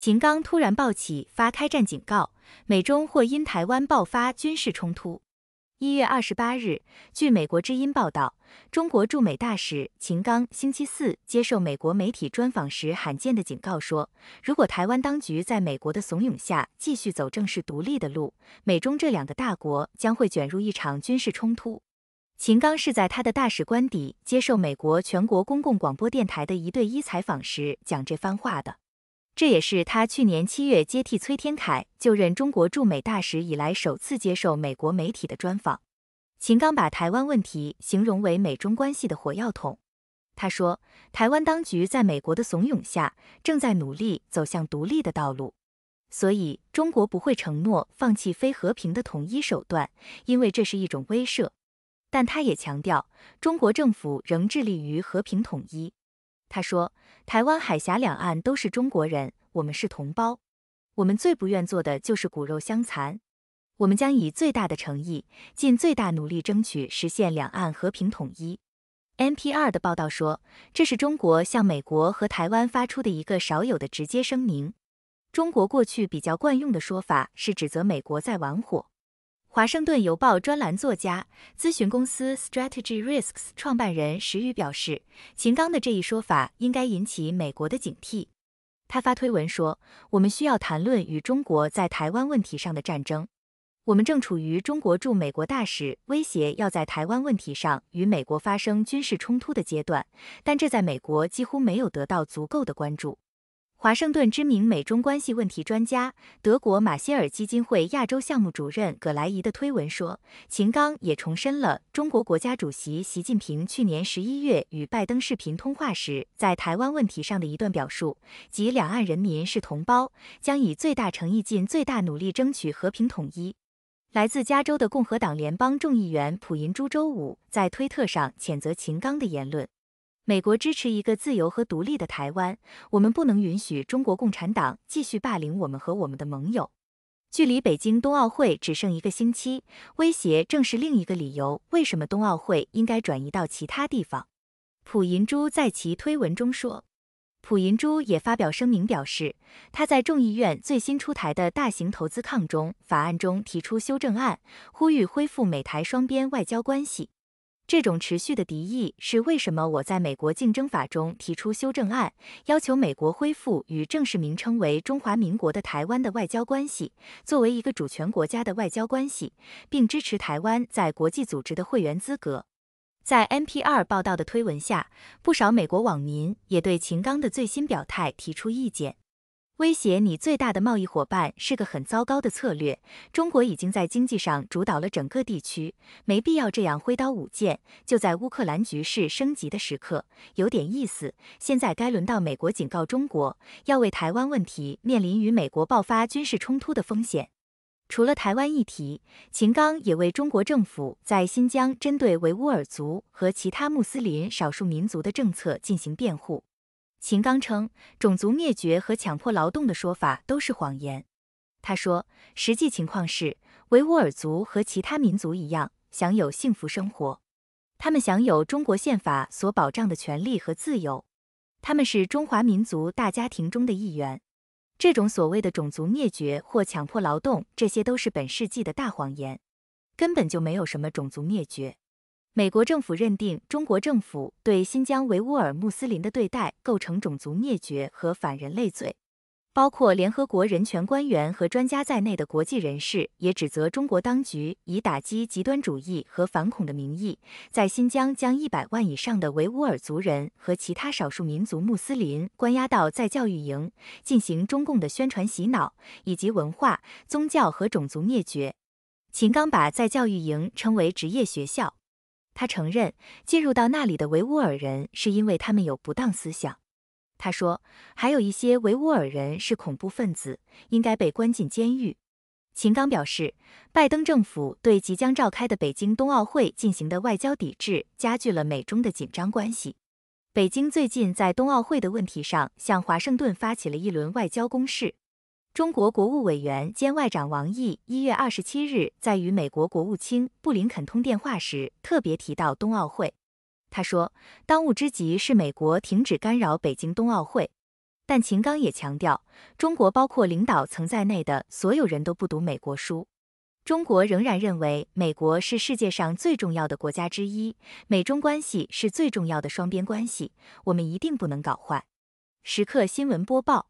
秦刚突然暴起发开战警告，美中或因台湾爆发军事冲突。一月二十八日，据美国之音报道，中国驻美大使秦刚星期四接受美国媒体专访时，罕见的警告说，如果台湾当局在美国的怂恿下继续走正式独立的路，美中这两个大国将会卷入一场军事冲突。秦刚是在他的大使官邸接受美国全国公共广播电台的一对一采访时讲这番话的。这也是他去年七月接替崔天凯就任中国驻美大使以来首次接受美国媒体的专访。秦刚把台湾问题形容为美中关系的火药桶。他说，台湾当局在美国的怂恿下，正在努力走向独立的道路，所以中国不会承诺放弃非和平的统一手段，因为这是一种威慑。但他也强调，中国政府仍致力于和平统一。他说：“台湾海峡两岸都是中国人，我们是同胞，我们最不愿做的就是骨肉相残。我们将以最大的诚意，尽最大努力，争取实现两岸和平统一。” NPR 的报道说，这是中国向美国和台湾发出的一个少有的直接声明。中国过去比较惯用的说法是指责美国在玩火。华盛顿邮报专栏作家、咨询公司 Strategy Risks 创办人石宇表示，秦刚的这一说法应该引起美国的警惕。他发推文说：“我们需要谈论与中国在台湾问题上的战争。我们正处于中国驻美国大使威胁要在台湾问题上与美国发生军事冲突的阶段，但这在美国几乎没有得到足够的关注。”华盛顿知名美中关系问题专家、德国马歇尔基金会亚洲项目主任葛莱伊的推文说，秦刚也重申了中国国家主席习近平去年十一月与拜登视频通话时在台湾问题上的一段表述，即两岸人民是同胞，将以最大诚意尽最大努力争取和平统一。来自加州的共和党联邦众议员普银朱周五在推特上谴责秦刚的言论。美国支持一个自由和独立的台湾。我们不能允许中国共产党继续霸凌我们和我们的盟友。距离北京冬奥会只剩一个星期，威胁正是另一个理由，为什么冬奥会应该转移到其他地方。朴银珠在其推文中说。朴银珠也发表声明表示，他在众议院最新出台的大型投资抗中法案中提出修正案，呼吁恢复美台双边外交关系。这种持续的敌意是为什么我在美国竞争法中提出修正案，要求美国恢复与正式名称为中华民国的台湾的外交关系，作为一个主权国家的外交关系，并支持台湾在国际组织的会员资格。在 NPR 报道的推文下，不少美国网民也对秦刚的最新表态提出意见。威胁你最大的贸易伙伴是个很糟糕的策略。中国已经在经济上主导了整个地区，没必要这样挥刀舞剑。就在乌克兰局势升级的时刻，有点意思。现在该轮到美国警告中国，要为台湾问题面临与美国爆发军事冲突的风险。除了台湾议题，秦刚也为中国政府在新疆针对维吾尔族和其他穆斯林少数民族的政策进行辩护。秦刚称，种族灭绝和强迫劳动的说法都是谎言。他说，实际情况是，维吾尔族和其他民族一样，享有幸福生活，他们享有中国宪法所保障的权利和自由，他们是中华民族大家庭中的一员。这种所谓的种族灭绝或强迫劳动，这些都是本世纪的大谎言，根本就没有什么种族灭绝。美国政府认定中国政府对新疆维吾尔穆斯林的对待构成种族灭绝和反人类罪，包括联合国人权官员和专家在内的国际人士也指责中国当局以打击极端主义和反恐的名义，在新疆将一百万以上的维吾尔族人和其他少数民族穆斯林关押到再教育营，进行中共的宣传洗脑以及文化、宗教和种族灭绝。秦刚把在教育营称为职业学校。他承认，进入到那里的维吾尔人是因为他们有不当思想。他说，还有一些维吾尔人是恐怖分子，应该被关进监狱。秦刚表示，拜登政府对即将召开的北京冬奥会进行的外交抵制，加剧了美中的紧张关系。北京最近在冬奥会的问题上向华盛顿发起了一轮外交攻势。中国国务委员兼外长王毅一月二十七日在与美国国务卿布林肯通电话时特别提到冬奥会。他说，当务之急是美国停止干扰北京冬奥会。但秦刚也强调，中国包括领导层在内的所有人都不读美国书。中国仍然认为美国是世界上最重要的国家之一，美中关系是最重要的双边关系，我们一定不能搞坏。时刻新闻播报。